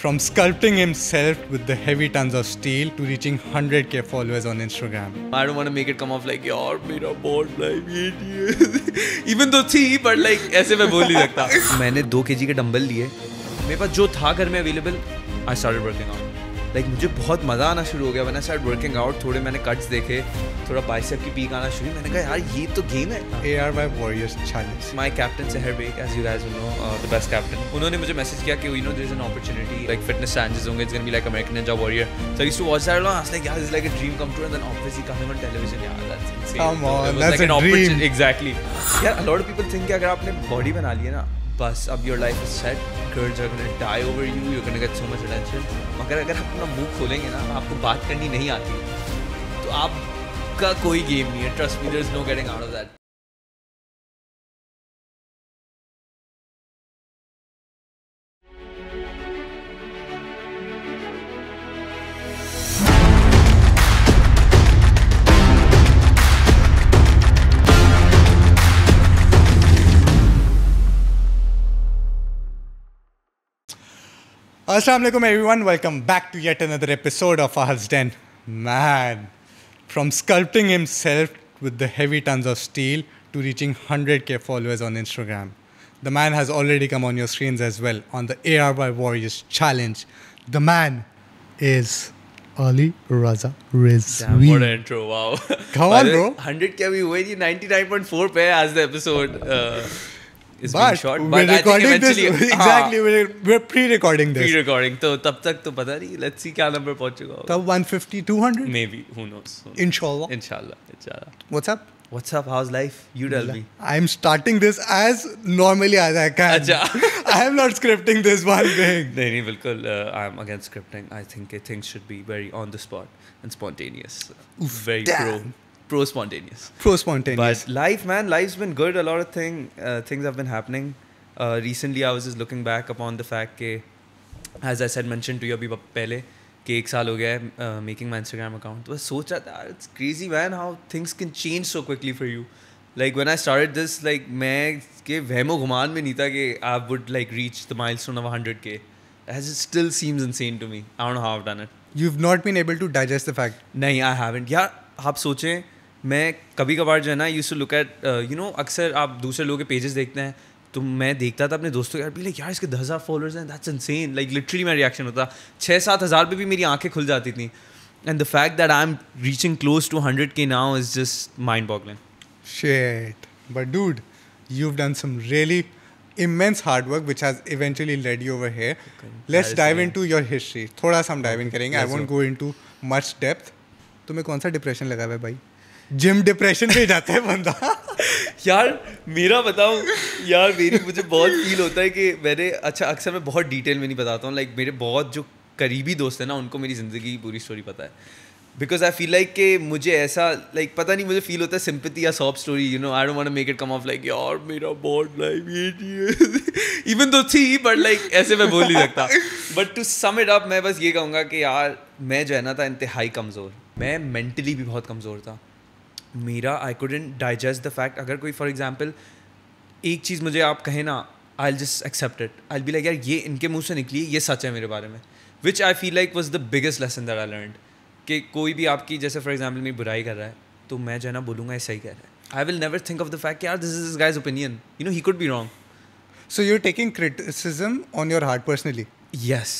From sculpting himself with the heavy tons of steel to reaching 100k followers on Instagram. I don't want to make it come off like, yaar, mera bot life Even though thi, but like, ऐसे मैं बोल नहीं सकता. मैंने 2 kg के dumbbell लिए. मेरे पास जो था घर में I started working out. Like like, मुझे बहुत मज़ा आना शुरू हो गया मैंने स्टार्ट वर्किंग आउट थोड़े मैंने कट्स देखे थोड़ा बाइसेप की पीक आना शुरू मैंने कहा यार ये तो गेम है A R my warriors challenge my captain Sehar Baig as you as know the best captain उन्होंने मुझे मैसेज किया कि you know there is an opportunity like fitness challenges होंगे it's gonna be like American Ninja Warrior so I used to watch that long I like यार is like a dream come true and then obviously coming on television यार that's insane come on that's an opportunity exactly यार a lot of people think कि अगर आपने body बना ली है ना बस अब your life is set girls are gonna die over you you gonna get so much attention मगर अगर आप अपना मुंह खोलेंगे ना आपको बात करनी नहीं आती तो आपका कोई गेम नहीं है trust me there is no getting out of that Assalamualaikum everyone, welcome back to yet another episode of Ahad's Den. Man, from sculpting himself with the heavy tons of steel to reaching 100k followers on Instagram. The man has already come on your screens as well on the ARY Warriors Challenge. The man is Ali Raza Rizvi. Damn, what an intro, wow. Come on, bro. 100k, we 99.4 pair as the episode. Uh, is but being shot. But we're recording this exactly. We're, we're pre-recording this. Pre-recording. तो तब तक तो पता नहीं. Let's see क्या number पहुँच चुका होगा. तब 150, 200. Maybe. Who knows? Who knows? Inshallah. Inshallah. Inshallah. What's up? What's up? How's life? You tell me. I'm starting this as normally as I can. अच्छा. I am not scripting this one thing. नहीं नहीं बिल्कुल. Uh, I'm against scripting. I think things should be very on the spot and spontaneous. Oof, very Damn. pro. pro spontaneous. Pro spontaneous. life, man, life's been good. A lot of thing, uh, things have been happening. Uh, recently, I was just looking back upon the fact that, as I said, mentioned to you before, that it's been making my Instagram account. I was it's crazy, man, how things can change so quickly for you. Like when I started this, like I was not in the that I would like reach the milestone of 100k. it still seems insane to me. I don't know how I've done it. You've not been able to digest the fact. No, I haven't. Yeah, you think. मैं कभी कभार जो है ना use to look at you know अक्सर आप दूसरे लोगों के पेजेस देखते हैं तो मैं देखता था अपने दोस्तों के यार लाइक यार इसके दस हज़ार फॉलोअर्स हैं दैट्स इनसेन लाइक लिटरली मेरा रिएक्शन होता छः सात हज़ार पर भी मेरी आंखें खुल जाती थी and the fact that I am reaching close to hundred K now is just mind boggling shit but dude you done some really immense hard work which has eventually led you over here let's dive into your history थोड़ा सा हम dive in करेंगे I won't go into much depth तुम्हें कौन सा depression लगा हुआ है भाई जिम डिप्रेशन में जाता है बंदा यार मेरा बताऊं यार मेरी मुझे बहुत फील होता है कि मैंने अच्छा अक्सर मैं बहुत डिटेल में नहीं बताता हूँ लाइक मेरे बहुत जो करीबी दोस्त हैं ना उनको मेरी ज़िंदगी की पूरी स्टोरी पता है बिकॉज आई फील लाइक कि मुझे ऐसा लाइक पता नहीं मुझे फील होता है सिंपति या soft story you know I don't want make it come off like यार मेरा बॉड लाइफ ये इवन तो थी बट लाइक ऐसे मैं बोल नहीं सकता but to sum it up मैं बस ये कहूँगा कि यार मैं जो है ना था इंतहाई कमज़ोर मैं मेंटली भी बहुत कमज़ोर था मेरा I couldn't digest the fact अगर कोई फॉर एग्जाम्पल एक चीज़ मुझे आप कहें ना I just accept it I be like यार ये इनके मुंह से निकली ये सच है मेरे बारे में which I feel like was the biggest lesson that I learn कि कोई भी आपकी जैसे फॉर एग्जाम्पल मेरी बुराई कर रहा है तो मैं जो है ना बोलूँगा ये सही कह रहा है I will never think of the fact यार this is guys opinion you know he could be wrong so you are taking criticism on your heart personally yes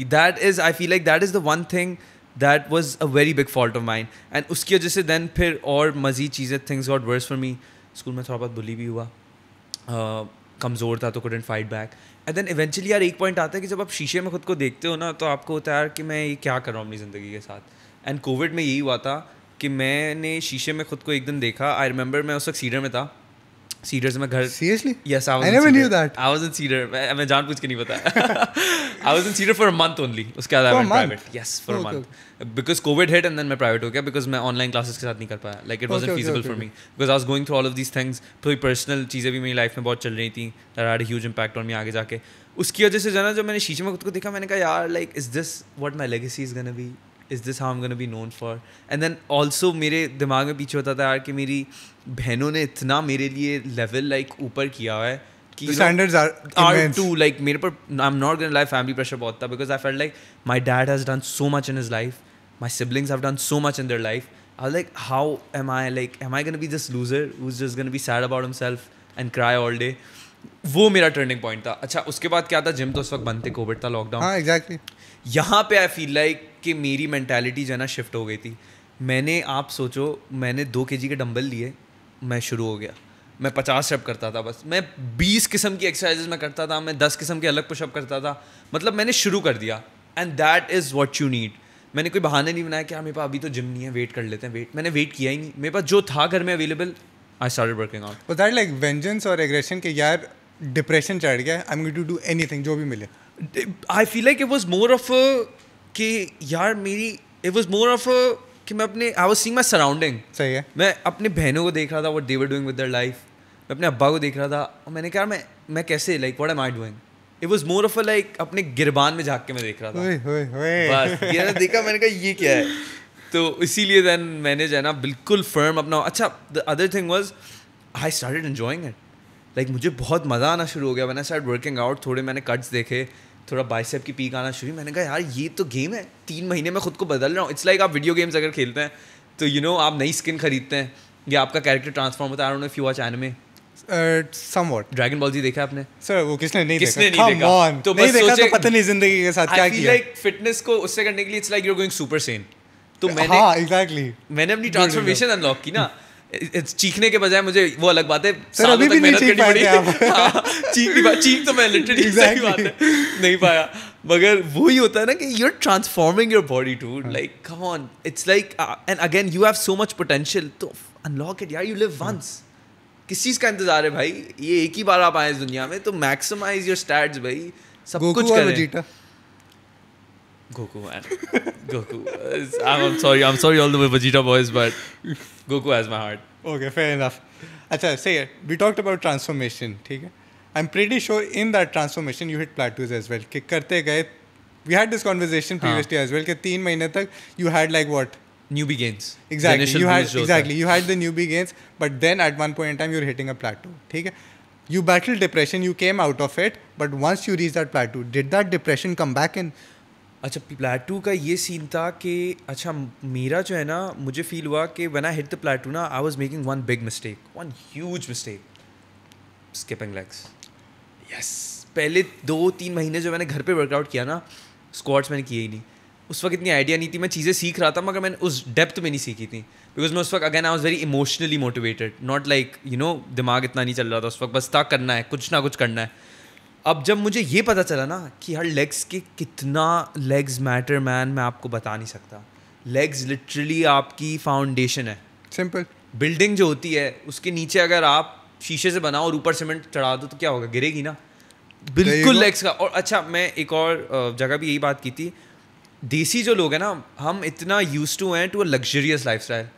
that is I feel like that is the one thing that was a very big fault of mind and उसकी वजह से then फिर और मज़ीद चीज़ें things got worse for me school में थोड़ा बहुत बुली भी हुआ uh, कमज़ोर था तो couldn't fight back and then eventually यार एक पॉइंट आता है कि जब आप शीशे में खुद को देखते हो ना तो आपको होता है यार कि मैं ये क्या कर रहा हूँ अपनी ज़िंदगी के साथ एंड कोविड में यही हुआ था कि मैंने शीशे में खुद को एक दिन देखा आई रिमेंबर मैं उस वक्त सीडर में था सीडर्स में घर seriously yes I was never knew that I was in Cedar मैं जानबूझ के नहीं बताया I was in Cedar for a month only उसके बाद I went private yes for a month because COVID hit and then मैं private हो गया बिकॉज मैं ऑनलाइन क्लासेस के साथ नहीं कर पाया like it wasn't feasible for me because I was going through all of these things थोड़ी पर्सनल चीज़ें भी मेरी लाइफ में बहुत चल रही थी that had a huge impact on me आगे जाके उसकी वजह से जाना जब मैंने शीशे में खुद को देखा मैंने कहा यार like is this what my legacy is gonna be is this how am gonna be known for and then also मेरे दिमाग में पीछे होता था यार कि मेरी बहनों ने इतना मेरे लिए लेवल लाइक ऊपर किया है कि लाइक मेरे पर I am not life family pressure बहुत था because I fail like my dad has done so much in is life my siblings have done so much in their life I like how am I like am I gonna be just loser who's just gonna be sad about himself and cry all day वो मेरा turning point था अच्छा उसके बाद क्या था gym तो उस वक्त बंद थे कोविड था लॉकडाउन हाँ, एक्जैक्टली यहाँ पे आई फील लाइक कि मेरी मैंटेलिटी जो है ना शिफ्ट हो गई थी मैंने आप सोचो मैंने दो के के डम्बल लिए मैं शुरू हो गया मैं पचास शब करता था बस मैं बीस किस्म की एक्सरसाइजेज में करता था मैं दस किस्म के अलग पुशअप करता था मतलब मैंने शुरू कर दिया and that is what you need मैंने कोई बहाने नहीं बनाया कि हाँ मेरे पास अभी तो जिम नहीं है वेट कर लेते हैं वेट मैंने वेट किया ही नहीं मेरे पास जो था घर में available I start working out that like vengeance और एग्रेशन के यार डिप्रेशन चढ़ गया I am to do any जो भी मिले I feel like it was more of कि यार मेरी इट वॉज मोर ऑफ कि मैं अपने I was seeing my surrounding सही है मैं अपने बहनों को देख रहा था what they were doing with their life मैं अपने अब्बा को देख रहा था और मैंने कहा मैं मैं कैसे like what am I doing it was more of a like अपने गिरबान में झाक के मैं देख रहा था बस ये देखा मैंने कहा ये क्या है तो इसीलिए देन मैंने जो है ना बिल्कुल फर्म अपना अच्छा the other thing was I start enjoying it like मुझे बहुत मज़ा आना शुरू हो गया मैंने स्टार्ट वर्किंग आउट थोड़े मैंने कट्स देखे थोड़ा बाइसेप की पीक आना शुरू मैंने कहा यार ये तो गेम है तीन महीने में खुद को बदल रहा हूँ इट्स लाइक आप वीडियो गेम्स अगर खेलते हैं तो यू you नो know, आप नई स्किन खरीदते हैं या आपका कैरेक्टर ट्रांसफॉर्म होता है if you don't know watch anime Dragon Ball Z देखा आपने सर वो किसने नहीं किसने देखा नहीं देखा on. तो नहीं देखा तो पता नहीं जिंदगी के साथ क्या किया लाइक फिटनेस को उससे करने के लिए it's like you are going super Saiyan तो uh, मैंने हाँ एग्जैक्टली मैंने अपनी ट्रांसफॉर्मेशन अनलॉक की ना चीखने के बजाय मुझे वो अलग बात है सालों तक मेहनत करनी हाँ, चीख नहीं पाया चीख तो मैं लिटरली सही बात है नहीं पाया मगर वो ही होता है ना कि you are transforming your body to like come on it's like and again you have so much potential to unlock it यार यू लिव वंस किस चीज़ का इंतजार है भाई ये एक ही बार आप आए इस दुनिया में तो मैक्सिमाइज योर स्टैट्स भाई सब कुछ करें Goku, man. Goku. I'm, I'm, sorry. I'm sorry, all the Vegeta boys, but Goku has my heart. Okay, fair enough. Acha, say it. We talked about transformation, okay? I'm pretty sure in that transformation you hit plateaus as well. Ke karte gaye, we had this conversation previously as well. That teen mahine tak, you had like what? Newbie gains. Exactly. you had exactly. You had the newbie gains, but then at one point in time you're hitting a plateau. Okay? You battled depression, you came out of it, but once you reached that plateau, did that depression come back in? अच्छा plateau का ये scene था कि अच्छा मेरा जो है ना मुझे फील हुआ कि when I hit the plateau ना I was making one big mistake one huge mistake skipping legs yes पहले दो तीन महीने जो मैंने घर पे वर्कआउट किया ना स्क्वाट्स मैंने किए ही नहीं उस वक्त इतनी आइडिया नहीं थी मैं चीज़ें सीख रहा था मगर मैंने उस डेप्थ में नहीं सीखी थी बिकॉज मैं उस वक्त again I was very emotionally motivated not like you know दिमाग इतना नहीं चल रहा था उस वक्त बस था करना है कुछ ना कुछ करना है अब जब मुझे ये पता चला ना कि हर लेग्स के कितना लेग्स मैटर मैन मैं आपको बता नहीं सकता लेग्स लिटरली आपकी फाउंडेशन है सिंपल बिल्डिंग जो होती है उसके नीचे अगर आप शीशे से बनाओ और ऊपर सीमेंट चढ़ा दो तो क्या होगा गिरेगी ना बिल्कुल लेग्स का और अच्छा मैं एक और जगह भी यही बात की थी देसी जो लोग हैं ना हम इतना यूज टू हैं to a luxurious life style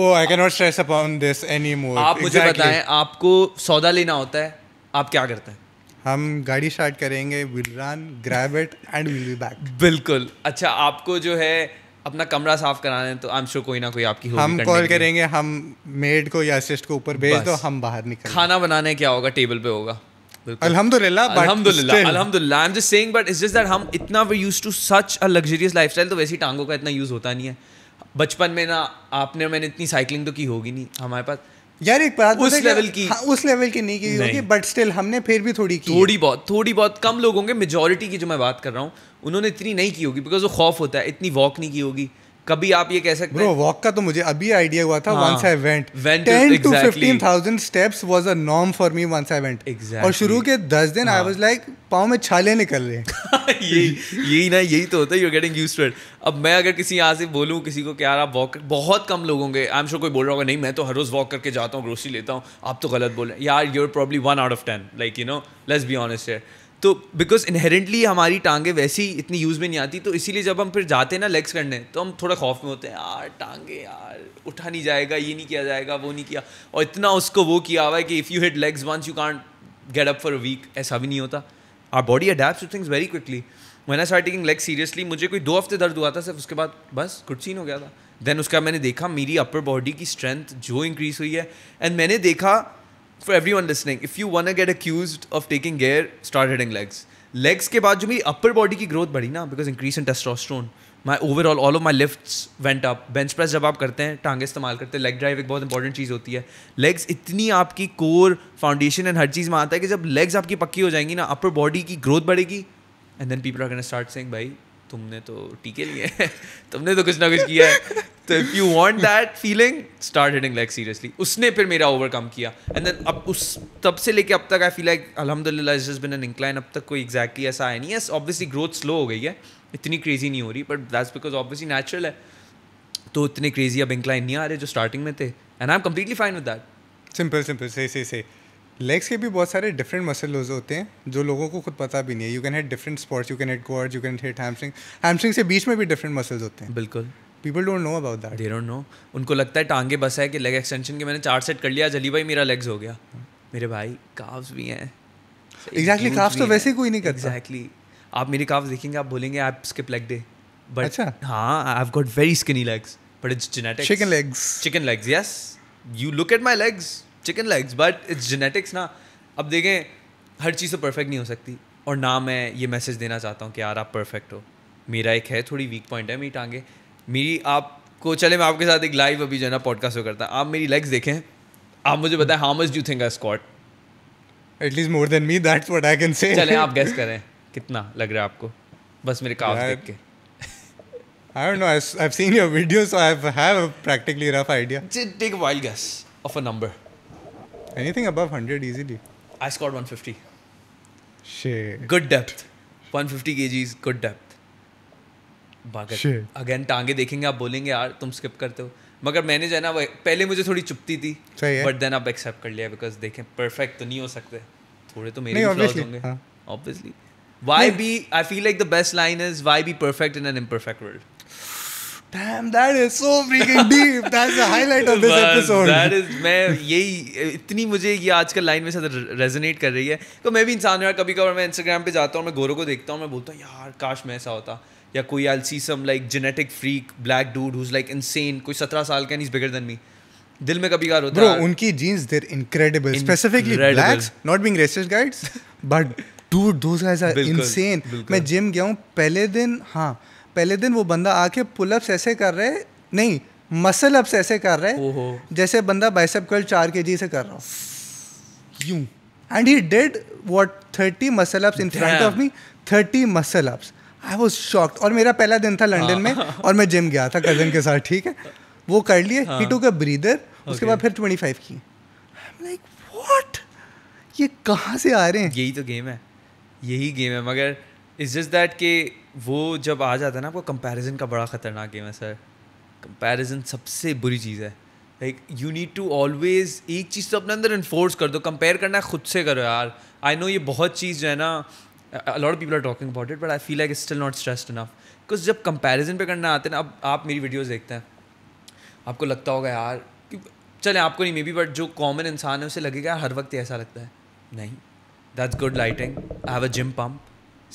oh I can not stress upon this any more आप exactly. मुझे बताएं आपको सौदा लेना होता है आप क्या करते हैं हम गाड़ी स्टार्ट करेंगे we'll run grab it and we'll be back बिल्कुल अच्छा आपको जो है अपना कमरा साफ कराना है तो आई एम श्योर कोई ना कोई आपकी हम कॉल करेंगे हम मेड को या असिस्ट को ऊपर भेज दो हम बाहर निकल खाना बनाने क्या होगा टेबल पे होगा हम इतना सच अ लग्जरियस लाइफस्टाइल तो वैसे टांगों का इतना यूज होता नहीं है बचपन में ना आपने मैंने इतनी साइकिलिंग तो की होगी नहीं हमारे पास यार एक बात उस लेवल की हाँ, उस लेवल की नहीं की होगी बट स्टिल हमने फिर भी थोड़ी की थोड़ी बहुत थोड़ी बहुत कम लोग होंगे मेजोरिटी की जो मैं बात कर रहा हूँ उन्होंने इतनी नहीं की होगी बिकॉज वो खौफ होता है इतनी वॉक नहीं की होगी कभी आप ये कह सकते हैं वॉक का तो मुझे अभी आइडिया हुआ था once I went 10 to fifteen thousand steps was a norm for me once I went exact और शुरू के दस दिन आई वाज लाइक पाँव में छाले निकल रहे यही यही ना यही तो होता है you getting used to it अब मैं अगर किसी यहाँ से बोलूँ किसी को क्या आप वॉक बहुत कम लोगों के आई एम श्योर कोई बोल रहा होगा नहीं मैं तो हर रोज़ वॉक करके जाता हूँ ग्रोसरी लेता हूँ आप तो गलत बोल रहे हैं यार you're probably one out of ten like you know let's be honest है तो बिकॉज इनहेरेंटली हमारी टांगे वैसी इतनी यूज़ में नहीं आती तो इसीलिए जब हम फिर जाते हैं ना लेग्स करने तो हम थोड़ा खौफ में होते हैं यार टांगे यार उठा नहीं जाएगा ये नहीं किया जाएगा वो नहीं किया और इतना उसको वो किया हुआ है कि if you hit legs once you can't get up for a week ऐसा भी नहीं होता our body adapt to things very quickly मैंने स्टार्ट टेकिंग लेग सीरियसली मुझे कोई दो हफ्ते दर्द हुआ था सिर्फ उसके बाद बस कुछ सीन हो गया था देन उसका मैंने देखा मेरी अपर बॉडी की स्ट्रेंथ जो इंक्रीज़ हुई है एंड मैंने देखा for every one listening if you want a get accused of taking gear start hitting legs legs के बाद जो मेरी अपर बॉडी की ग्रोथ बढ़ी ना because increase in testosterone my overall all of my lift went up bench press जब आप करते हैं टांगे इस्तेमाल करते हैं लेग ड्राइव एक बहुत इंपॉर्टेंट चीज़ होती है लेग्स इतनी आपकी कोर फाउंडेशन एंड हर चीज़ में आता है कि जब लेग्स आपकी पक्की हो जाएंगी ना अपर बॉडी की ग्रोथ बढ़ेगी and then people are can start saying भाई तुमने तो टीके लिए तुमने तो कुछ ना कुछ किया है तो if you want that feeling start hitting like seriously उसने फिर मेरा ओवरकम किया एंड देन अब उस तब से लेके अब तक आई फील लाइक अलहमदिल्ला इज बिन एन इंक्लाइन अब तक कोई एग्जैक्टली ऐसा आया नहीं है ऑब्वियसली ग्रोथ स्लो हो गई है इतनी क्रेजी नहीं हो रही but that's because obviously natural है तो इतने क्रेजी अब इंक्लाइन नहीं आ रहे जो स्टार्टिंग में थे and I am completely fine with that simple simple से से से लेग्स के भी बहुत सारे डिफरेंट मसल होते हैं जो लोगों को खुद पता भी नहीं है you can hit different spots you can hit quad you can hit hamstring hamstring से बीच में भी डिफरेंट मसल्स होते हैं बिल्कुल people don't know about that they don't know उनको लगता है टांगे बस है कि लेग एक्सटेंशन के मैंने चार सेट कर लिया जली भाई मेरा लेग्स हो गया मेरे भाई काव्स भी हैं एग्जैक्टली काव्स तो वैसे कोई नहीं करता एग्जैक्टली आप मेरी काव्स देखेंगे आप बोलेंगे आप स्किप लेग डे बट अच्छा हां I have got very skinny legs but it's genetics chicken legs chicken legs yes you look at my legs chicken legs but it's genetics ना अब देखें हर चीज़ तो परफेक्ट नहीं हो सकती और ना मैं ये मैसेज देना चाहता हूँ कि यार आप परफेक्ट हो मेरा एक है थोड़ी वीक पॉइंट है मेरी टांगे मेरी आपको चले मैं आपके साथ एक लाइव अभी जो है ना पॉडकास्ट हो करता आप मेरी लेग्स देखें आप मुझे बताएं how much do think I squat at least more than me that's what I can say चलें आप गेस करें कितना लग रहा है आपको बस मेरे काफ देख के I don't know. I've, I've seen your videos, so I have practically rough idea idea. Take a wild guess of a number. Anything above 100 easily. I scored 150. Shit. Good depth. 150 kgs, good depth. Again टांगे देखेंगे आप बोलेंगे यार तुम skip करते हो मगर मैंने जो है ना पहले मुझे थोड़ी चुपती थी बट देन अब एक्सेप्ट कर लिया बिकॉज देखें परफेक्ट तो नहीं हो सकते थोड़े तो मेरे फ्लॉज होंगे obviously why be I feel like the best line is why be perfect in an imperfect world Damn, that is so freaking deep. That's the highlight of this episode. That is मैं यही इतनी मुझे ये आजकल line में साथ resonate कर रही है तो मैं भी इंसान यार कभी कभार मैं इंस्टाग्राम पे जाता हूँ मैं गोरों को देखता हूँ मैं बोलता हूँ यार काश मैं ऐसा होता या कोई I see some like genetic freak black dude whose like insane कोई सत्रह साल का नहीं बिगर देन मी दिल में कभी कार होता है उनकी genes they're incredible specifically blacks not being racist guys but dude those guys are insane मैं जिम गया हूं पहले दिन हाँ पहले दिन वो बंदा आके पुलअप्स ऐसे कर रहे नहीं मसल अप्स ऐसे कर रहे जैसे बंदा बाइसेप कर्ल चार के जी से कर रहा हूँ and he did what thirty muscle ups in front of me thirty muscle ups I was shocked और मेरा पहला दिन था लंडन में हाँ। और मैं जिम गया था कजन के साथ ठीक है वो कर लिए ही टू का ब्रीदर उसके बाद फिर ट्वेंटी फाइव की लाइक वॉट ये कहाँ से आ रहे हैं यही तो गेम है यही गेम है मगर इज जस्ट दैट कि वो जब आ जाता है ना आपको कंपैरिजन का बड़ा ख़तरनाक गेम है सर कंपैरिजन सबसे बुरी चीज़ है like you need to always एक चीज़ तो अपने अंदर इन्फोर्स कर दो कंपेयर करना है खुद से करो यार आई नो ये बहुत चीज़ जो है ना a lot people are talking about it but I feel like still not stressed enough because जब कंपेरिजन पर करना आते हैं ना अब आप मेरी वीडियोज़ देखते हैं आपको लगता होगा यार कि चले आपको नहीं मे बी बट जो कॉमन इंसान है उसे लगेगा हर वक्त ऐसा लगता है नहीं that's good lighting I have a gym pump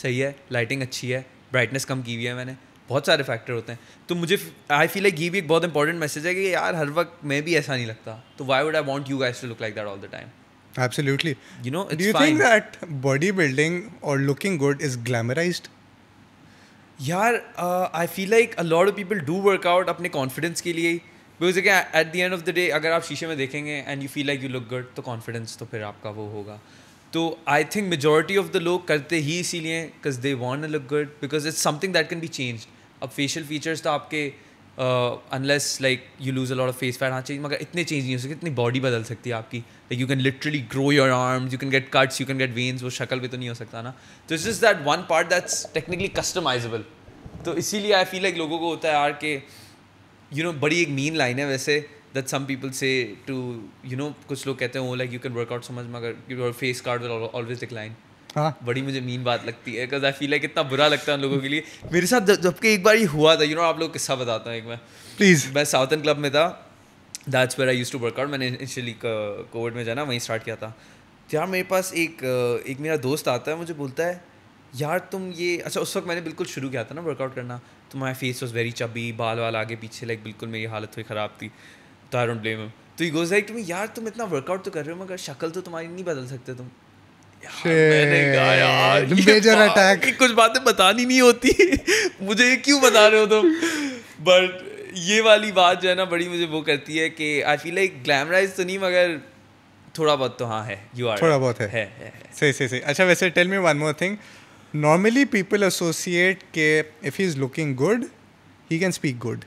सही है लाइटिंग अच्छी है ब्राइटनेस कम की हुई है मैंने बहुत सारे फैक्टर होते हैं तो मुझे आई फील लाइक ये भी एक बहुत इंपॉर्टेंट मैसेज है कि यार हर वक्त मैं भी ऐसा नहीं लगता तो why would I want you guys to look like that all the time Absolutely. You know do you think that body building और लुकिंग गुड इज ग्लैमराइज यार I feel like a lot of people do workout अपने confidence के लिए because at the end of the day अगर आप शीशे में देखेंगे and you feel like you look good तो कॉन्फिडेंस तो फिर आपका वो होगा तो I think majority of the लोग करते ही इसीलिए because they want a look good because it's something that can be change अब फेशियल फीचर्स तो आपके unless like you lose a lot of face fat हाँ चेंज मगर इतने चेंज नहीं हो सकते इतनी बॉडी बदल सकती है आपकी like you can literally grow your arms you can get cuts you can get veins वो शक्ल भी तो नहीं हो सकता ना तो it is that one part that's technically customizable तो इसीलिए आई फील लाइक लोगों को होता है यार के यू you नो know, बड़ी एक मेन लाइन है वैसे that some people say to you know कुछ लोग कहते हैं वो oh, like you can work मगर your face card always decline हाँ बड़ी मुझे मीन बात लगती है बिकॉज आई फील लाइक इतना बुरा लगता है उन लोगों के लिए मेरे साथ जबकि एक बार ये हुआ था यू you नो know, आप लोग किस्सा बताता हूँ एक मैं प्लीज़ मैं साउथन क्लब में था that's where I used to workout मैंने इनिशियली कोविड में जाना वहीं स्टार्ट किया था तो यार मेरे पास एक एक मेरा दोस्त आता है मुझे बोलता है यार तुम ये अच्छा उस वक्त मैंने बिल्कुल शुरू किया था ना वर्कआउट करना तो my face was very chubby बाल वाल आगे पीछे लाइक बिल्कुल मेरी हालत हुई ख़राब थी आई डोंट ब्लेम हिम तो ही गोस लाइक टू मी यार तुम इतना वर्कआउट तो कर रहे हो मगर शक्ल तो तुम्हारी नहीं बदल सकते तुम यार मेजर अटैक कुछ बातें बतानी नहीं होती मुझे ये क्यों बता रहे हो तुम बट ये वाली बात जो है ना बड़ी मुझे वो करती है कि आई फील लाइक ग्लैमराइज तो नहीं मगर थोड़ा बहुत तो हाँ है यू आर थोड़ा बहुत है, है. सही सही सही अच्छा वैसे tell me one more thing normally people associate के if he is looking good he can speak good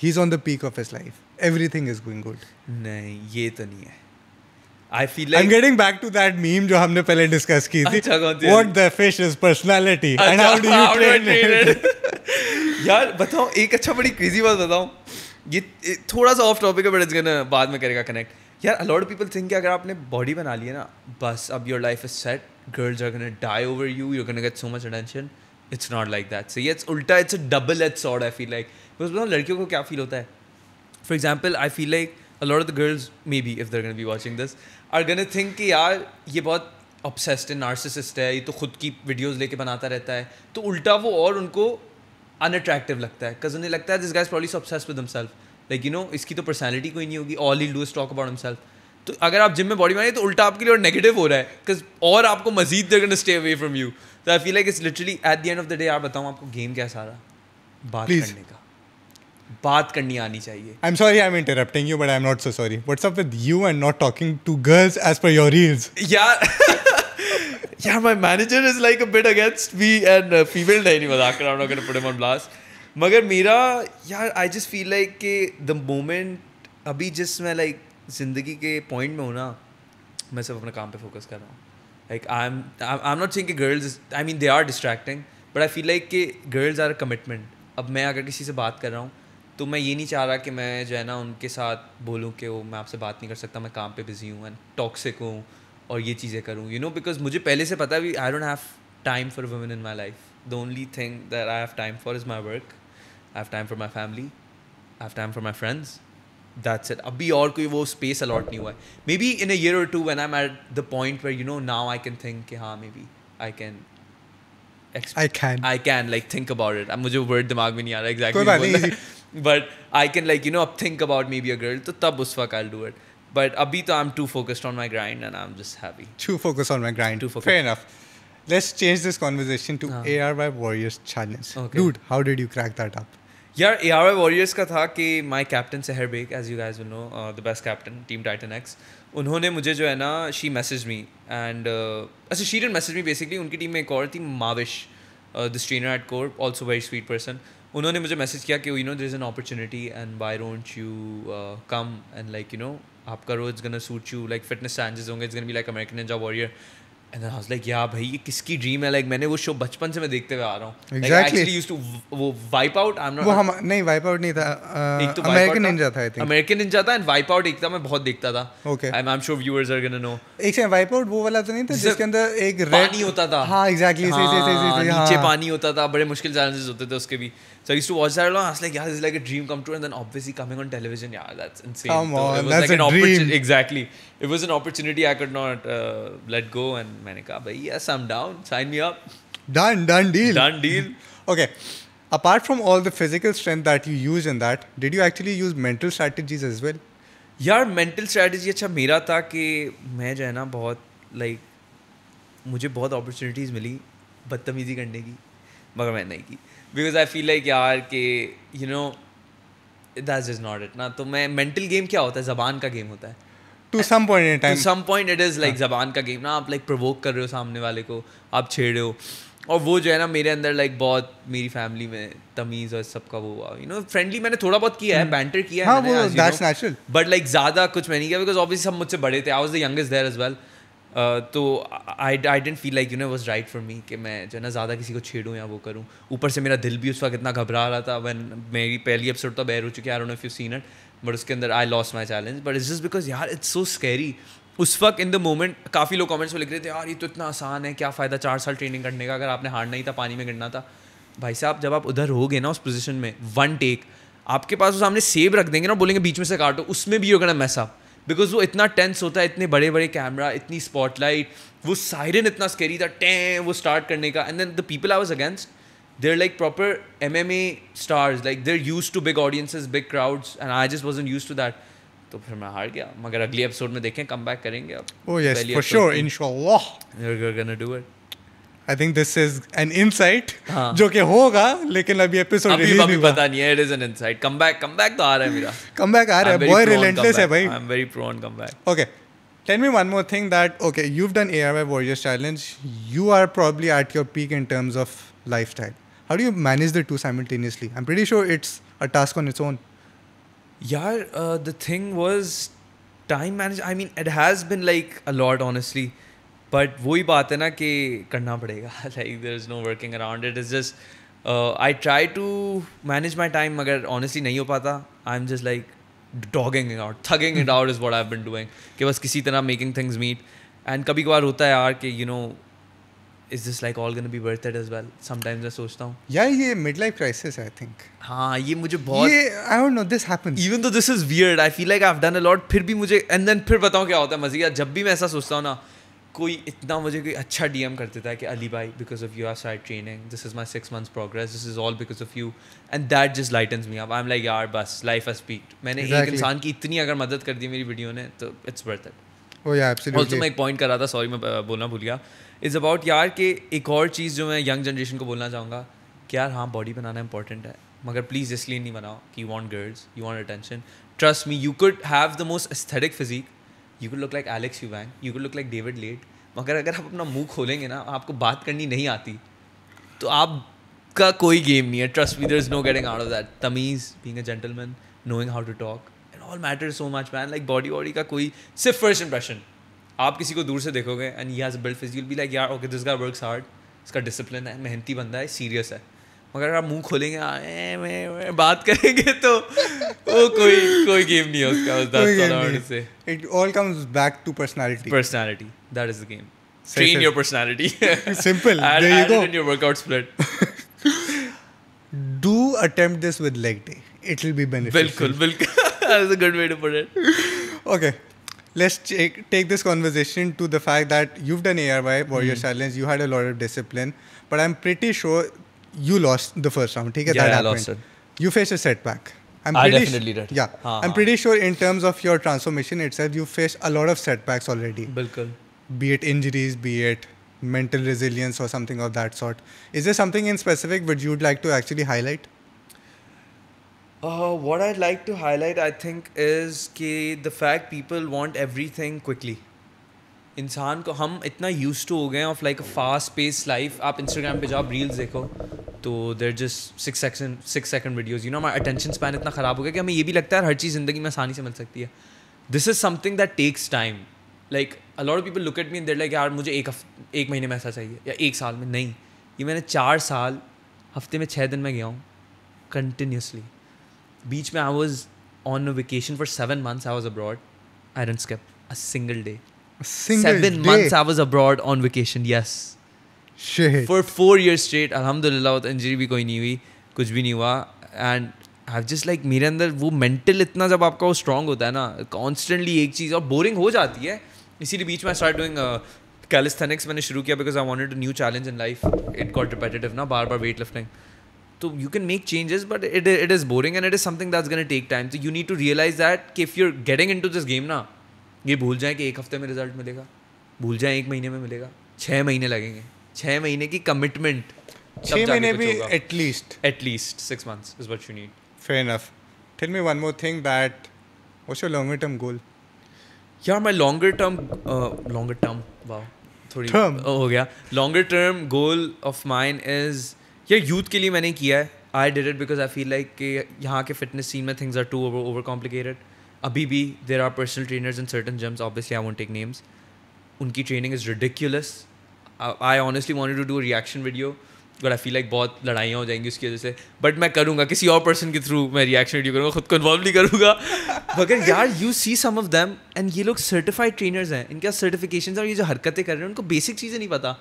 he is on the peak of his life everything is going good नहीं ये तो नहीं है I feel I am getting back to that meme जो हमने पहले discuss की थी what the fish is personality and how do you train it यार बताओ एक अच्छा बड़ी क्रेजी बात बताऊं ये थोड़ा सा ऑफ टॉपिक है बट इट्स गोना बाद में करेगा कनेक्ट यार अलॉट पीपल थिंक कि अगर आपने बॉडी बना ली है ना बस अब your life is set girls are gonna die over you you are gonna get so much attention it's not like that so it's उल्टा it's a double edge sword I feel like because तो ना लड़कियों को क्या feel होता है for example I feel like a of the girls may be if they're be watching this are gonna think कि यार ये बहुत अपसेस्ड है नार्सिसिस्ट है ये तो खुद की वीडियोज़ लेके बनाता रहता है तो उल्टा वो और उनको अनअट्रैक्टिव लगता है कज उन्हें लगता है this guys probably obsessed with himself like you know इसकी तो पर्सनैलिटी कोई नहीं होगी all he do is talk about himself तो अगर आप जिम में बॉडी बनाए तो उल्टा आपके लिए और नेगेटिव हो रहा है बिकॉज और आपको मजीद they're gonna stay away from you तो I feel like it's literally at the end of the day आप बताऊँ आपको गेम कैसा रहा है बात करने का बात करनी आनी चाहिए I am sorry I am interrupting you but I am not so sorry what's up with you and not talking to girls as per your reels यार यार my manager is like a bit against me and female डायनी मजाक कर रहा हूं put him on blast मगर मेरा यार आई जस्ट फील लाइक के द मोमेंट अभी जिस मैं लाइक like, जिंदगी के पॉइंट में हूँ ना मैं सिर्फ अपने काम पे फोकस कर रहा हूँ like I am I am not think girls I mean they are distracting but I feel like के गर्ल्स आर अ कमिटमेंट अब मैं अगर किसी से बात कर रहा हूँ तो मैं ये नहीं चाह रहा कि मैं जो है ना उनके साथ बोलूँ कि वो मैं आपसे बात नहीं कर सकता मैं काम पे बिजी हूँ एंड टॉक्सिक हूँ और ये चीज़ें करूँ यू नो बिकॉज मुझे पहले से पता है I don't have time for women in my life the only thing that I have time for is my work I have time for my family I have time for my friends that's it अभी और कोई वो space a lot नहीं हुआ है may be in a year और two when I am at the point where you know now I can think कि हाँ may be I can I can I can like think about it मुझे word दिमाग में नहीं आ रहा exactly but I can like you know think about maybe a girl. So tab usfak I'll do it. But abhi to I'm too focused on my grind and I'm just happy. Too focused on my grind. Too focused. Fair enough. Let's change this conversation to uh. ARY Warriors challenge. Okay. Dude, how did you crack that up? यार A R warriors का था कि my captain Sehar Baig as you guys know the best captain team titan X उन्होंने मुझे जो है ना she message me and अच्छा she didn't message me basically उनकी टीम में एक और थी Mavish this trainer at Core also very sweet person उन्होंने मुझे मैसेज किया कि you know there is an opportunity and why don't you come and like you know आपका रोज gun suit you like fitness challenges होंगे is gonna be like American job warrior and I was like yeah भाई ये किसकी dream है like like, मैंने वो show बचपन से मैं देखते हुए आ रहा हूं एग्जैक्टली यूज्ड टू वो wipe out I am not वो हम नहीं वाइप आउट नहीं था अमेरिकन uh, निंजा तो था आई थिंक अमेरिकन निंजा था एंड वाइप आउट एक था मैं बहुत देखता था okay I am sure viewers are gonna know एक से वाइप आउट वो वाला तो नहीं था जिसके अंदर एक रेड पानी होता था हां एग्जैक्टली सी सी सी नीचे हाँ। पानी होता था बड़े मुश्किल चैलेंजेस होते थे उसके भी So I used to watch that a lot. I was like, yeah, this is like a dream come true. And then obviously coming on television, yeah, that's insane. Come so on, it was that's like an a dream. Exactly. It was an opportunity I could not uh, let go. And मैंने कहा भाई yes I am down sign me up done done deal done deal okay apart from all the physical strength that you use in that did you actually use mental strategies as well यार mental strategy अच्छा मेरा था कि मैं जो है ना बहुत लाइक like, मुझे बहुत अपॉर्चुनिटीज़ मिली बदतमीज़ी करने की मगर मैं नहीं की बिकॉज आई फील लाइक यार के you know that is not it ना तो मैं मेंटल गेम क्या होता है ज़बान का गेम होता है जबान का गेम ना आप लाइक प्रोवोक कर रहे हो सामने वाले को आप छेड़ हो और वो जो है ना मेरे अंदर लाइक बहुत मेरी फैमिली में तमीज़ और सबका वो यू नो फ्रेंडली मैंने थोड़ा बहुत किया है बैंटर हम्म। किया है दैट्स नेचुरल बट लाइक ज़्यादा कुछ मैंने किया बिकॉज ऑब्वियसली सब मुझसे बड़े थे I was the youngest there as well तो I I didn't feel like you know was right for me कि मैं जो है ना ज़्यादा किसी को छेड़ूँ या वो करूँ ऊपर से मेरा दिल भी उस वक्त इतना घबरा रहा था वैन मेरी पहली एपिसोड तो बैर हो चुकी है I if you seen it but उसके अंदर I lost my challenge but is just because यार इट्स सो स्कैरी उस वक्त इन द मोमेंट काफ़ी लोग कमेंट्स में लिख रहे थे यार ये तो इतना आसान है क्या फ़ायदा चार साल ट्रेनिंग करने का अगर आपने हारना ही था पानी में गिरना था भाई साहब जब आप उधर हो गए ना उस पोजिशन में वन टेक आपके पास वो सामने सेब रख देंगे ना बोलेंगे बीच में से काटो उसमें भी होगा ना मैसा बिकॉज वो इतना टेंस होता है इतने बड़े बड़े कैमरा इतनी स्पॉटलाइट वो साइरन इतना स्केरी था टें वो स्टार्ट करने का and then the people I was against they're like proper MMA stars. Like they're used to big audiences, big crowds, and I just wasn't used to that. तो फिर मैं हार गया मगर अगले एपिसोड में देखें कम बैक करेंगे अब ओह यस फॉर श्योर इंशाल्लाह we are gonna do it I think this is an insight जो कि होगा लेकिन अभी एपिसोड अभी अभी पता नहीं है it is an insight come back तो आ रहा है मेरा कम आ रहा है बॉय रिलेंटलेस है भाई I am very okay Tell me one more thing that okay, you've done ARY Warriors Challenge. You are probably at your peak in terms of lifestyle how do you manage the two simultaneously? I'm pretty sure it's a task on its own. Yeah, uh, the thing was time management. I mean, it has been like a lot, honestly. But वही बात है ना कि करना पड़ेगा like there is no working around it is I I try to manage my time मगर honestly नहीं हो पाता I am just like dogging out thugging in out is what I been doing कि बस किसी तरह मेकिंग थिंग्स मीट एंड कभी कभार होता है यार कि you know, is this like all gonna be worth it as well sometimes मैं सोचता हूं या ये mid life crisis I think हां ये मुझे बहुत ये I don't know this happens even though this is weird I feel like I have done a lot फिर भी मुझे एंड देन फिर बताऊं क्या होता है मजे जब भी मैं ऐसा सोचता हूं ना कोई इतना मुझे कोई अच्छा डीएम कर देता है कि अली भाई because of you are side training this is my six months progress this is all because of you and that just lightens me up I am like यार बस लाइफ हैज पीक्ड मैंने exactly. एक इंसान की इतनी अगर मदद कर दी मेरी वीडियो ने तो इट्स वर्थ इट Oh, एक पॉइंट कर रहा था सॉरी मैं बोलना भूल गया इज़ अबाउट यार के एक और चीज़ जो मैं यंग जनरेशन को बोलना चाहूँगा कि यार हाँ बॉडी बनाना इंपॉर्टेंट है मगर प्लीज़ इसलिए नहीं बनाओ कि you want girls you want attention trust me you could have the most aesthetic physique you could look like Alex you when you could look like David Laid मगर अगर आप अपना मुंह खोलेंगे ना आपको बात करनी नहीं आती तो आपका कोई गेम नहीं है trust me there is no getting out of that तमीज़ being a gentleman knowing how to talk all matter so much man like body वॉडी का कोई सिर्फ फर्स्ट इंप्रेशन आप किसी को दूर से देखोगे and he has build physical be like यार ओके दिस का वर्क हार्ड इसका डिसिप्लिन है मेहनती बंदा है सीरियस है मगर अगर आप मुंह खोलेंगे हाँ, ए, में, में, बात करेंगे तो वो कोई कोई गेम नहीं है उसका it all comes back to personality personality that is the game train your personality simple there you go in your workout split do attempt this with leg day it will be beneficial बिल्कुल बिल्कुल That's a good way to put it. Okay. Let's take this conversation to the fact that you've done ARY Warrior mm. Challenge, you had a lot of discipline, but I'm pretty sure you lost the first round. Okay? Yeah, that I happened. lost it. You faced a setback. I'm pretty definitely sh- did. Yeah. Uh-huh. I'm pretty sure in terms of your transformation itself, you faced a lot of setbacks already. Bilkul. Be it injuries, be it mental resilience or something of that sort. Is there something in specific which you'd like to actually highlight? Uh, what I'd like to highlight, I think, is कि the fact people want everything quickly. इंसान को हम इतना used to हो गए हैं of like a fast pace life आप Instagram पे जाओ रील्स देखो तो there just six second six second videos you know हमारा अटेंशन स्पैन इतना ख़राब हो गया कि हमें ये भी लगता है हर चीज़ ज़िंदगी में आसानी से मिल सकती है this is something that takes time like a lot people look at me there like यार मुझे एक हफ्ते एक महीने में ऐसा चाहिए या एक साल में नहीं ये मैंने चार साल हफ्ते में छः दिन में गया हूँ कंटिन्यूसली बीच में I was on vacation for seven months I was abroad I didn't skip a single day seven months I was abroad on vacation yes for four year straight अलहमदिल्ला इंजरी भी कोई नहीं हुई कुछ भी नहीं हुआ एंड आई जस्ट लाइक मेरे अंदर वो मेंटल इतना जब आपका वो स्ट्रांग होता है ना कॉन्स्टेंटली एक चीज़ और बोरिंग हो जाती है इसीलिए बीच में स्टार्ट डूइंग कैलिस्थेनिक्स मैंने शुरू किया because I want new challenge in life it got repetitive ना बार बार weight lifting so you can make changes but it, it is boring and it is something that's going to take time so you need to realize that if you're getting into this game ना ये भूल जाएं कि एक हफ्ते में result मिलेगा भूल जाएं एक महीने में मिलेगा छः महीने लगेंगे छः महीने की कमिटमेंट छः महीने भी at least at least six months is what you need fair enough tell me one more thing that what's your longer term goal यार my longer term longer term wow थोड़ी हो गया longer term goal of mine is यार youth के लिए मैंने किया है I did it because I feel like कि यहाँ के फिटनेस सीन में things are too overcomplicated अभी भी there are personal trainers in certain gyms obviously I won't take names उनकी training is ridiculous I honestly want to do reaction video but I feel like बहुत लड़ाइयाँ हो जाएंगी उसकी वजह से बट मैं करूँगा किसी और पर्सन के थ्रू मैं रिएक्शन वीडियो करूँगा खुद को इन्वॉल्व नहीं करूँगा मगर यार you see some of them and ये लोग सर्टिफाइड ट्रेनर्स हैं इनका सर्टिफिकेशन और ये जो हरकतें कर रहे हैं उनको बेसिक चीज़ें नहीं पता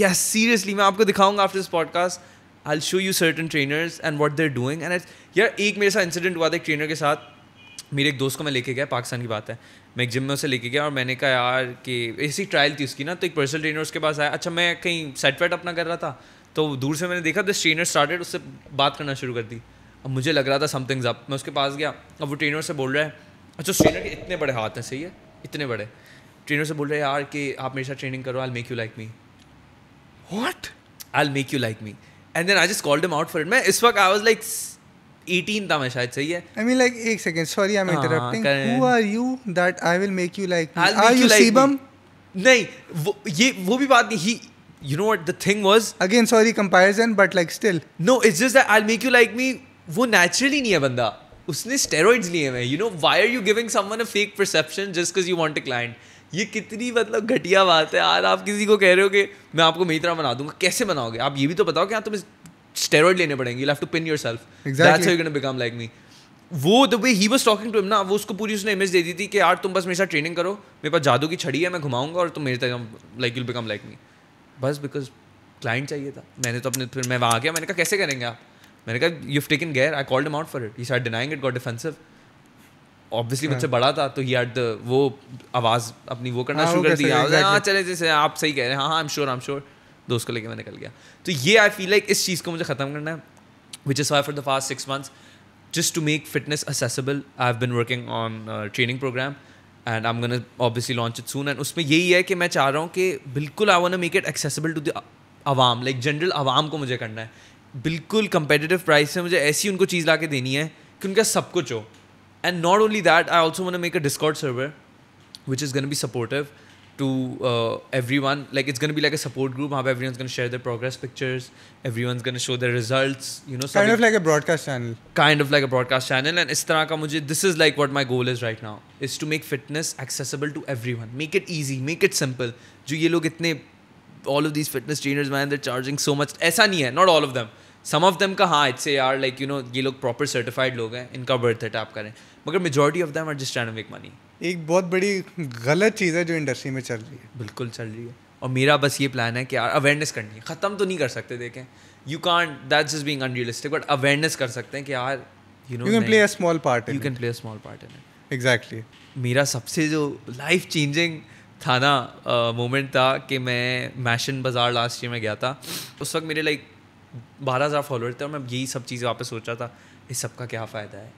यस सीरियसली मैं आपको दिखाऊंगा after this podcast I show you certain trainers and what they're doing and यार एक मेरे साथ इंसिडेंट हुआ था एक ट्रेनर के साथ मेरे एक दोस्त को मैं लेके गया पाकिस्तान की बात है मैं एक जिम में उसे लेके गया और मैंने कहा यार कि ऐसी ट्रायल थी उसकी ना तो एक पर्सनल ट्रेनर उसके पास आया अच्छा मैं कहीं सेट वेट अपना कर रहा था तो दूर से मैंने देखा दिस ट्रेनर स्टार्टेड उससे बात करना शुरू कर दी अब मुझे लग रहा था समथिंग्स अप मैं उसके पास गया अब वो ट्रेनर से बोल रहा है अच्छा उस ट्रेनर के इतने बड़े हाथ हैं सही है इतने बड़े ट्रेनर से बोल रहे हैं यार कि आप मेरे साथ ट्रेनिंग करो I make you like me what I make you like me and then I just called out for it मैं इस वक्त आई वॉज लाइक एटीन था मैं शायद सही है आई मीन लाइक एक second sorry I am I will make you like नहीं वो ये वो भी बात नहीं ही you know what the thing was again sorry comparison but like still no it's just that I make you like me वो नेचुरली नहीं है बंदा उसने स्टेरॉइड्स लिए हैं you know why are you giving someone a fake perception just because you want a client ये कितनी मतलब घटिया बात है आज आप किसी को कह रहे हो कि मैं आपको मेरी तरह बना दूंगा कैसे बनाओगे आप ये भी तो बताओ कि आप तुम्हें स्टेरॉइड लेने पड़ेंगे you have to pin yourself that's how you become like me वो तो way he was talking to him ना वो उसको पूरी उसने इमेज दे दी थी कि यार तुम बस मेरे साथ ट्रेनिंग करो मेरे पास जादू की छड़ी है मैं घुमाऊंगा और तुम मेरे तरह like you become like me बस बिकॉज क्लाइंट चाहिए था मैंने तो अपने फिर मैं वहाँ गया मैंने कहा कैसे करेंगे आप मैंने कहा you taken gear I called them out for it are denying it got defensive obviously हाँ। मुझसे बड़ा था तो ही द वो आवाज़ अपनी वो करना हाँ, शुरू कर दी हाँ चले जैसे आप सही कह रहे हैं हाँ हाँ I am sure I am sure दोस्त को लेके मैं निकल गया तो ये आई फील लाइक इस चीज़ को मुझे ख़त्म करना है which is why for the first six months just to make fitness accessible I have been working on training program and I am gonna obviously launch it soon and उसमें यही है कि मैं चाह रहा हूँ कि बिल्कुल I want make it accessible to the आवाम लाइक जनरल आवाम को मुझे करना है बिल्कुल कंपेटिटिव प्राइस से मुझे ऐसी उनको चीज़ ला के देनी है कि उनका सब कुछ हो And not only that, I also want to make a Discord server, which is going to be supportive to uh, everyone. Like it's going to be like a support group. How everyone's going to share their progress pictures. Everyone's going to show their results. You know, kind of like a broadcast channel. Kind of like a broadcast channel. And is tarah ka mujhe, this is like what my goal is right now: is to make fitness accessible to everyone. Make it easy. Make it simple. जो ye log itne all of these fitness trainers man they're charging so much ऐसा nahi hai. not all of them some of them का हाँ it's are like you know ये लोग proper certified लोग हैं इनका birth है टैप करें मगर majority of them are just trying make money एक बहुत बड़ी गलत चीज़ है जो इंडस्ट्री में चल रही है बिल्कुल चल रही है और मेरा बस ये प्लान है कि यार अवेयरनेस करनी है ख़त्म तो नहीं कर सकते देखें you can that is being unrealistic but awareness कर सकते हैं कि यार you know can play a small part you can play a small part in exactly मेरा सबसे जो लाइफ चेंजिंग था ना मोमेंट uh, था कि मैं मैशन बाज़ार लास्ट ईयर में गया था उस वक्त मेरे लाइक बारह हज़ार फॉलोअर थे और मैं यही सब चीज़ें वापस सोच रहा था इस सब का क्या फ़ायदा है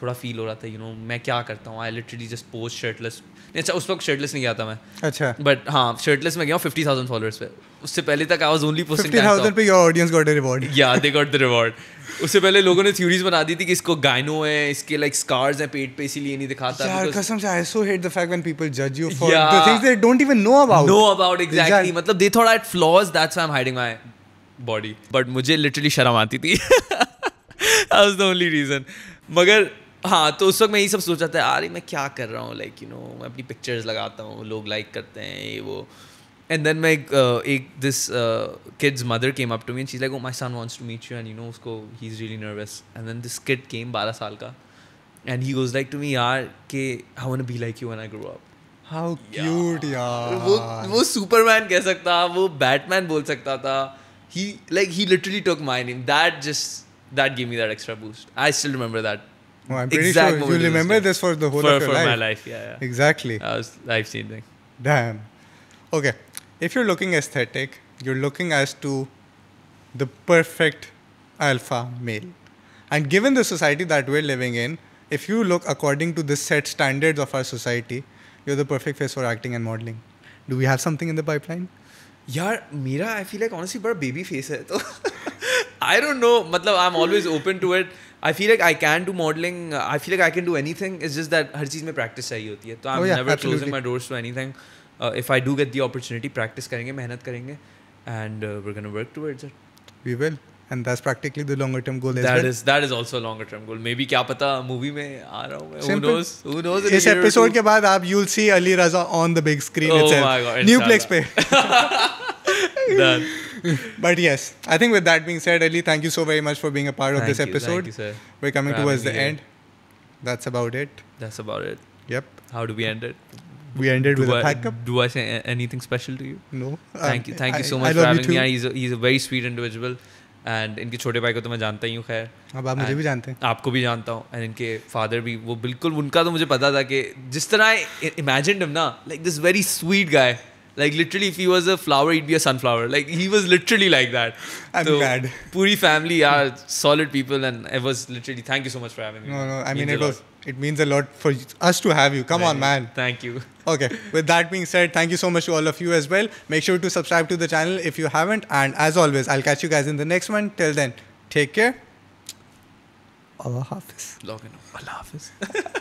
थोड़ा फील हो रहा था यू you नो know, मैं क्या करता हूँ I literally just post shirtless नहीं अच्छा उस वक्त शर्टलेस नहीं गया था मैं अच्छा बट हाँ शर्टलेस में गया हूँ फिफ्टी थाउजेंड फॉलोअर्स पे उससे पहले तक आई वाज ओनली पोस्टिंग पे your audience got a reward या दे गॉट द रिवॉर्ड उससे पहले लोगों ने थ्यूरीज बना दी थी कि इसको गायनो है इसके लाइक स्कार्स हैं पेट पे इसीलिए नहीं दिखाता यार कसम से I so hate the fact when people जज you for the things they don't even know about know about exactly मतलब they thought I had flaws that's why I am hiding my body but मुझे literally शर्म आती थी the only reason मगर हाँ तो उस वक्त मैं यही सब सोचा था अरे मैं क्या कर रहा हूँ लाइक यू नो मैं अपनी पिक्चर्स लगाता हूँ लोग लाइक करते हैं ये वो एंड देन मैं एक this kids mother came up to me चीज़ like my son wants to meet you and you know उसको he is really nervous and then this kid came बारह साल का and he goes like to me यार के how wanna be like you when I grow up how cute यार वो वो Superman कह सकता वो बैटमैन बोल सकता था he like he literally took my name. That just that gave me that extra boost. I still remember that. Oh, I'm pretty sure you remember this for the whole for, of your for life. my life. Yeah, yeah. Exactly. That was life changing. Damn. Okay, if you're looking aesthetic, you're looking as to the perfect alpha male, and given the society that we're living in, if you look according to the set standards of our society, you're the perfect face for acting and modeling. Do we have something in the pipeline? यार मेरा I feel like honestly बड़ा baby face है तो I don't know मतलब I am always open to it I feel like I can do modelling I feel like I can do anything is just that हर चीज़ में practice चाहिए होती है तो I am never closing my doors to anything if I do get the opportunity practice करेंगे मेहनत करेंगे and work to it we will and that's practically the longer term goal. That well. is, that is also a longer term goal. Maybe kya pata? movie में आ रहा Who knows? Who knows? This episode ke baad आप you'll see Ali Raza on the big screen oh itself. My God, New pe. Done. but yes, I think with that being said, Ali, thank you so very much for being a part thank of this episode. You, you, We're coming towards the end. That's about it. That's about it. Yep. How do we end it? We ended do with I, a pack up. Do I say anything special to you? No. Thank um, you. Thank I, you so much for having me. He's a, he's a very sweet individual. And इनके छोटे भाई को तो मैं जानता ही हूँ खैर अब आप मुझे भी जानते हैं आपको भी जानता हूँ एंड इनके फादर भी वो बिल्कुल उनका तो मुझे पता था कि जिस तरह आई इमेजिन ना like this very sweet guy like literally if he was a flower it be a sunflower like he was literally like that तो पूरी family are solid people and I was literally thank you so much for having I mean it was It means a lot for us to have you. Come on, man. Thank you. Okay. With that being said, thank you so much to all of you as well. Make sure to subscribe to the channel if you haven't. And as always, I'll catch you guys in the next one. Till then, take care. Allah Hafiz. Login. Allah Hafiz.